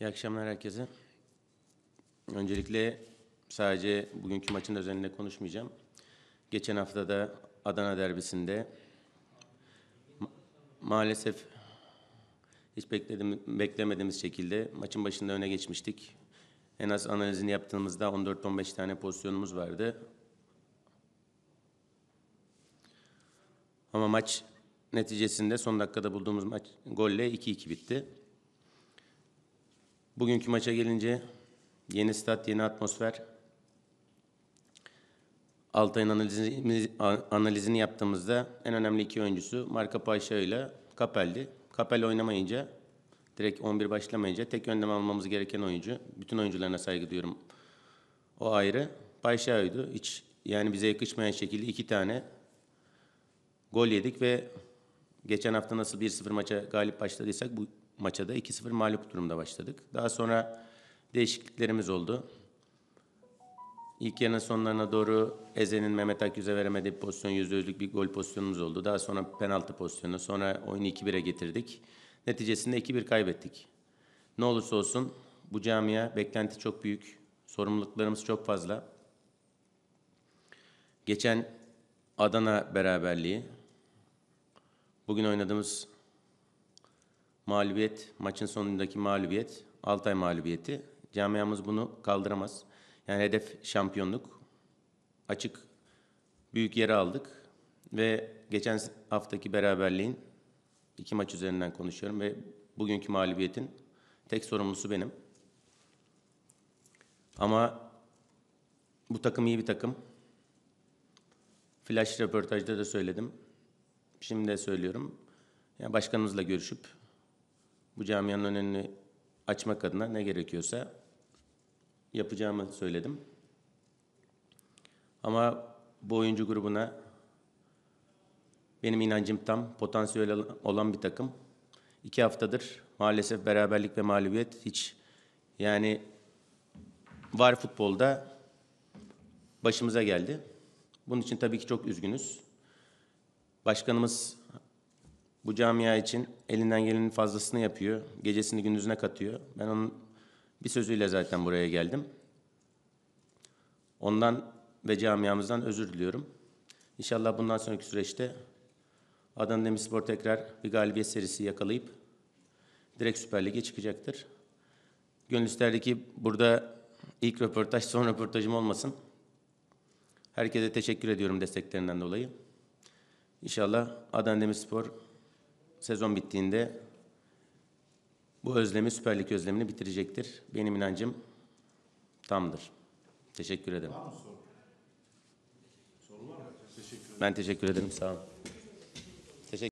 İyi akşamlar herkese. Öncelikle sadece bugünkü maçın özelinde konuşmayacağım. Geçen hafta da Adana derbisinde ma maalesef hiç bekledim, beklemediğimiz şekilde maçın başında öne geçmiştik. En az analizini yaptığımızda 14-15 tane pozisyonumuz vardı. Ama maç neticesinde son dakikada bulduğumuz maç golle 2-2 bitti. Bugünkü maça gelince yeni stat, yeni atmosfer. Altay'ın analizini, yaptığımızda en önemli iki oyuncusu Marka Paşa ile Kapel'di. Kapel oynamayınca, direkt 11 başlamayınca tek önlem almamız gereken oyuncu. Bütün oyuncularına saygı duyuyorum. O ayrı. Paşa'ydı. Hiç yani bize yakışmayan şekilde iki tane gol yedik ve geçen hafta nasıl 1-0 maça galip başladıysak bu maça da 2-0 mağlup durumda başladık. Daha sonra değişikliklerimiz oldu. İlk yarının sonlarına doğru Eze'nin Mehmet Akyüz'e veremediği bir pozisyon, %100'lük bir gol pozisyonumuz oldu. Daha sonra penaltı pozisyonu, sonra oyunu 2-1'e getirdik. Neticesinde 2-1 kaybettik. Ne olursa olsun bu camia beklenti çok büyük. Sorumluluklarımız çok fazla. Geçen Adana beraberliği, bugün oynadığımız mağlubiyet, maçın sonundaki mağlubiyet, Altay mağlubiyeti. Camiamız bunu kaldıramaz. Yani hedef şampiyonluk. Açık büyük yere aldık ve geçen haftaki beraberliğin iki maç üzerinden konuşuyorum ve bugünkü mağlubiyetin tek sorumlusu benim. Ama bu takım iyi bir takım. Flash röportajda da söyledim. Şimdi de söylüyorum. Yani başkanımızla görüşüp bu camianın önünü açmak adına ne gerekiyorsa yapacağımı söyledim. Ama bu oyuncu grubuna benim inancım tam, potansiyel olan bir takım. İki haftadır maalesef beraberlik ve mağlubiyet hiç yani var futbolda başımıza geldi. Bunun için tabii ki çok üzgünüz. Başkanımız bu camia için elinden gelenin fazlasını yapıyor. Gecesini gündüzüne katıyor. Ben onun bir sözüyle zaten buraya geldim. Ondan ve camiamızdan özür diliyorum. İnşallah bundan sonraki süreçte Adana Demirspor tekrar bir galibiyet serisi yakalayıp direkt Süper Lig'e çıkacaktır. Gönül isterdi ki burada ilk röportaj son röportajım olmasın. Herkese teşekkür ediyorum desteklerinden dolayı. İnşallah Adana Demirspor sezon bittiğinde bu özlemi, Süper Lig özlemini bitirecektir. Benim inancım tamdır. Teşekkür ederim. Var mı soru? Soru var mı? Teşekkür ederim. Ben teşekkür ederim. Sağ olun.